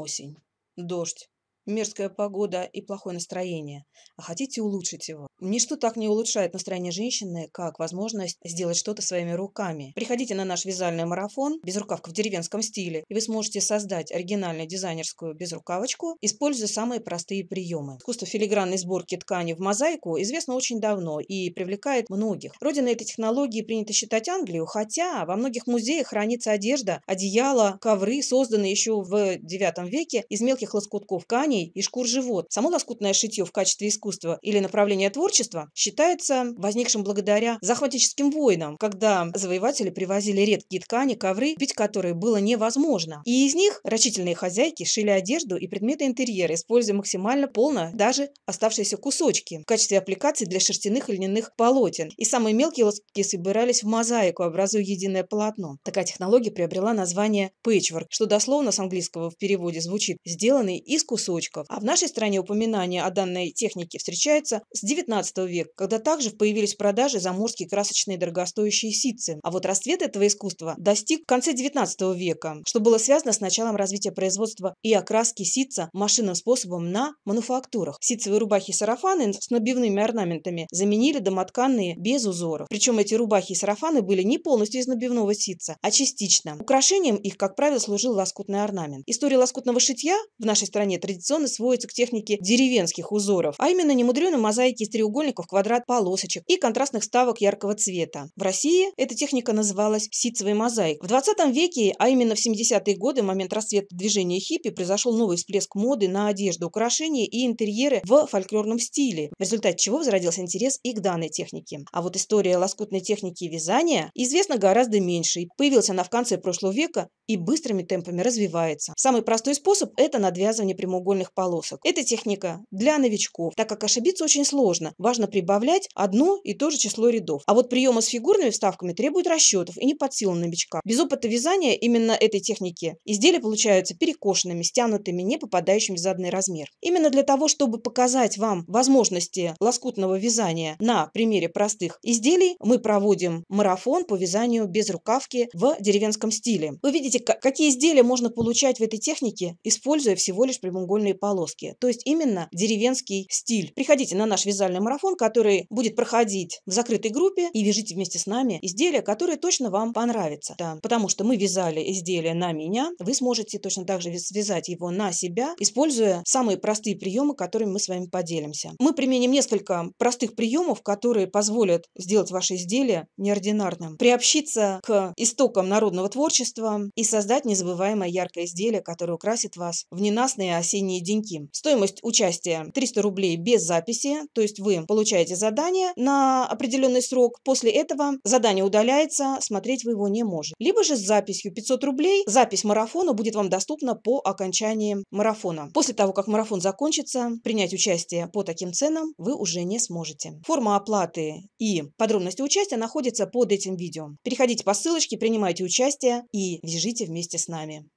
осень дождь мерзкая погода и плохое настроение, а хотите улучшить его. Ничто так не улучшает настроение женщины, как возможность сделать что-то своими руками. Приходите на наш вязальный марафон «Безрукавка в деревенском стиле», и вы сможете создать оригинальную дизайнерскую безрукавочку, используя самые простые приемы. Искусство филигранной сборки ткани в мозаику известно очень давно и привлекает многих. Родиной этой технологии принято считать Англию, хотя во многих музеях хранится одежда, одеяло, ковры, созданные еще в IX веке из мелких лоскутков ткани, тканей и шкур живот. Само лоскутное шитье в качестве искусства или направления творчества считается возникшим благодаря захватническим войнам, когда завоеватели привозили редкие ткани, ковры, пить которые было невозможно. И из них рачительные хозяйки шили одежду и предметы интерьера, используя максимально полно даже оставшиеся кусочки в качестве аппликаций для шерстяных и льняных полотен. И самые мелкие лоскутки собирались в мозаику, образуя единое полотно. Такая технология приобрела название пэтчворк, что дословно с английского в переводе звучит «сделанный из кусочков» цветочков. А в нашей стране упоминание о данной технике встречается с XIX века, когда также появились в продаже заморские красочные дорогостоящие ситцы. А вот расцвет этого искусства достиг в конце 19 века, что было связано с началом развития производства и окраски ситца машинным способом на мануфактурах. Ситцевые рубахи и сарафаны с набивными орнаментами заменили домотканные без узоров. Причем эти рубахи и сарафаны были не полностью из набивного ситца, а частично. Украшением их, как правило, служил лоскутный орнамент. История лоскутного шитья в нашей стране традиционно традиционно сводится к технике деревенских узоров, а именно немудреной мозаики из треугольников, квадрат, полосочек и контрастных ставок яркого цвета. В России эта техника называлась ситцевой мозаик. В 20 веке, а именно в 70-е годы, в момент расцвета движения хиппи, произошел новый всплеск моды на одежду, украшения и интерьеры в фольклорном стиле, в результате чего возродился интерес и к данной технике. А вот история лоскутной техники вязания известна гораздо меньше. Появилась она в конце прошлого века и быстрыми темпами развивается. Самый простой способ – это надвязывание прямоугольных контрольных полосок. Эта техника для новичков, так как ошибиться очень сложно. Важно прибавлять одно и то же число рядов. А вот приемы с фигурными вставками требуют расчетов и не под силу новичка. Без опыта вязания именно этой техники изделия получаются перекошенными, стянутыми, не попадающими в заданный размер. Именно для того, чтобы показать вам возможности лоскутного вязания на примере простых изделий, мы проводим марафон по вязанию без рукавки в деревенском стиле. Вы видите, какие изделия можно получать в этой технике, используя всего лишь прямоугольные черные полоски. То есть именно деревенский стиль. Приходите на наш вязальный марафон, который будет проходить в закрытой группе и вяжите вместе с нами изделия, которые точно вам понравятся. Да, потому что мы вязали изделие на меня, вы сможете точно так же связать его на себя, используя самые простые приемы, которыми мы с вами поделимся. Мы применим несколько простых приемов, которые позволят сделать ваше изделие неординарным, приобщиться к истокам народного творчества и создать незабываемое яркое изделие, которое украсит вас в ненастные осенние деньки. Стоимость участия 300 рублей без записи, то есть вы получаете задание на определенный срок, после этого задание удаляется, смотреть вы его не можете. Либо же с записью 500 рублей, запись марафона будет вам доступна по окончании марафона. После того, как марафон закончится, принять участие по таким ценам вы уже не сможете. Форма оплаты и подробности участия находятся под этим видео. Переходите по ссылочке, принимайте участие и вяжите вместе с нами.